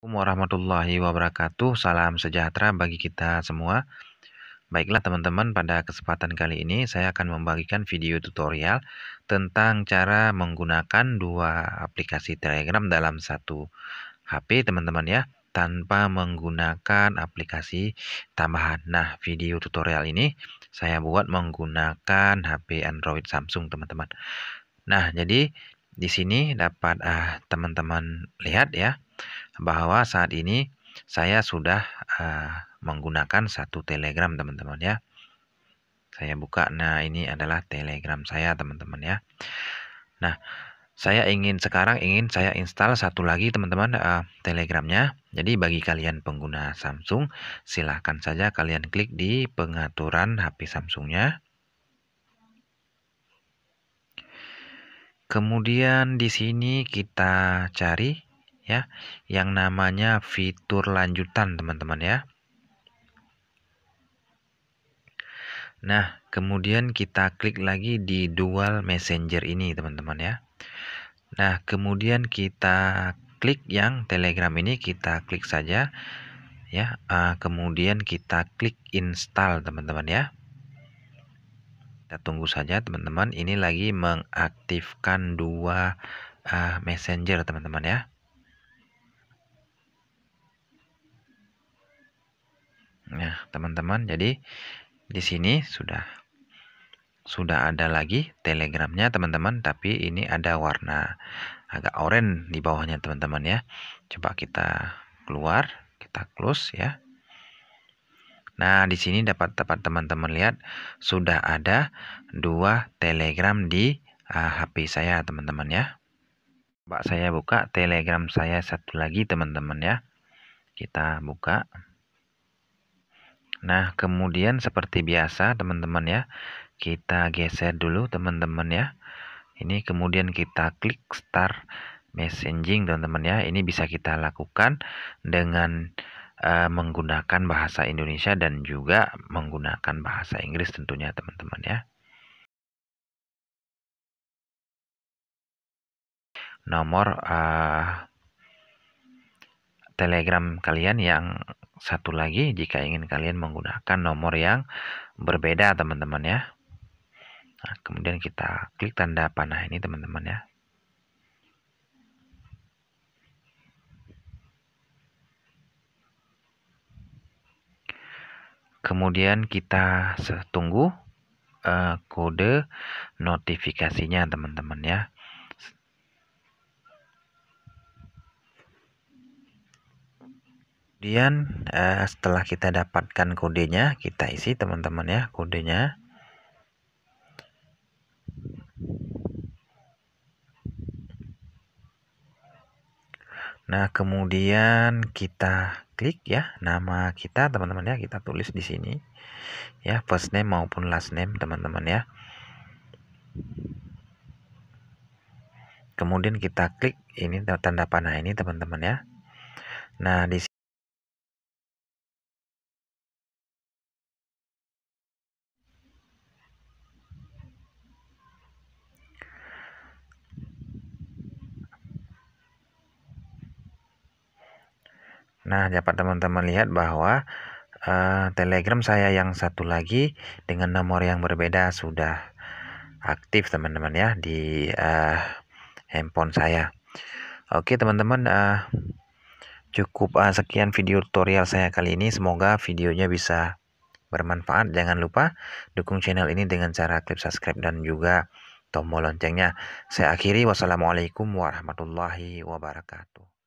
Assalamualaikum warahmatullahi wabarakatuh. Salam sejahtera bagi kita semua. Baiklah teman-teman, pada kesempatan kali ini saya akan membagikan video tutorial tentang cara menggunakan dua aplikasi Telegram dalam satu HP, teman-teman ya, tanpa menggunakan aplikasi tambahan. Nah, video tutorial ini saya buat menggunakan HP Android Samsung, teman-teman. Nah, jadi di sini dapat ah, teman-teman uh, lihat ya bahwa saat ini saya sudah uh, menggunakan satu Telegram teman-teman ya. Saya buka. Nah, ini adalah Telegram saya teman-teman ya. Nah, saya ingin sekarang ingin saya install satu lagi teman-teman uh, telegramnya jadi bagi kalian pengguna Samsung silahkan saja kalian klik di pengaturan HP Samsungnya kemudian di sini kita cari ya yang namanya fitur lanjutan teman-teman ya. Nah, kemudian kita klik lagi di dual messenger ini teman-teman ya. Nah, kemudian kita klik yang Telegram ini kita klik saja ya. Ah, kemudian kita klik install teman-teman ya. Kita tunggu saja teman-teman. Ini lagi mengaktifkan dua uh, messenger teman-teman ya. Nah, teman-teman, jadi di sini sudah sudah ada lagi telegramnya teman-teman tapi ini ada warna agak oranye di bawahnya teman-teman ya coba kita keluar kita close ya nah di sini dapat dapat teman-teman lihat sudah ada dua telegram di uh, ah, HP saya teman-teman ya coba saya buka telegram saya satu lagi teman-teman ya kita buka Nah, kemudian seperti biasa teman-teman ya, kita geser dulu teman-teman ya. Ini kemudian kita klik start messaging teman-teman ya. Ini bisa kita lakukan dengan uh, menggunakan bahasa Indonesia dan juga menggunakan bahasa Inggris tentunya teman-teman ya. Nomor uh, Telegram kalian yang satu lagi jika ingin kalian menggunakan nomor yang berbeda teman-teman ya. Nah, kemudian kita klik tanda panah ini teman-teman ya. Kemudian kita tunggu uh, kode notifikasinya teman-teman ya. kemudian uh, setelah kita dapatkan kodenya kita isi teman-teman ya kodenya Nah, kemudian kita klik ya nama kita teman-teman ya, kita tulis di sini. Ya, first name maupun last name teman-teman ya. Kemudian kita klik ini tanda panah ini teman-teman ya. Nah, di Nah, dapat teman-teman lihat bahwa uh, Telegram saya yang satu lagi dengan nomor yang berbeda sudah aktif teman-teman ya di uh, handphone saya. Oke teman-teman uh, cukup uh, sekian video tutorial saya kali ini. Semoga videonya bisa bermanfaat. Jangan lupa dukung channel ini dengan cara klik subscribe dan juga tombol loncengnya. Saya akhiri wassalamualaikum warahmatullahi wabarakatuh.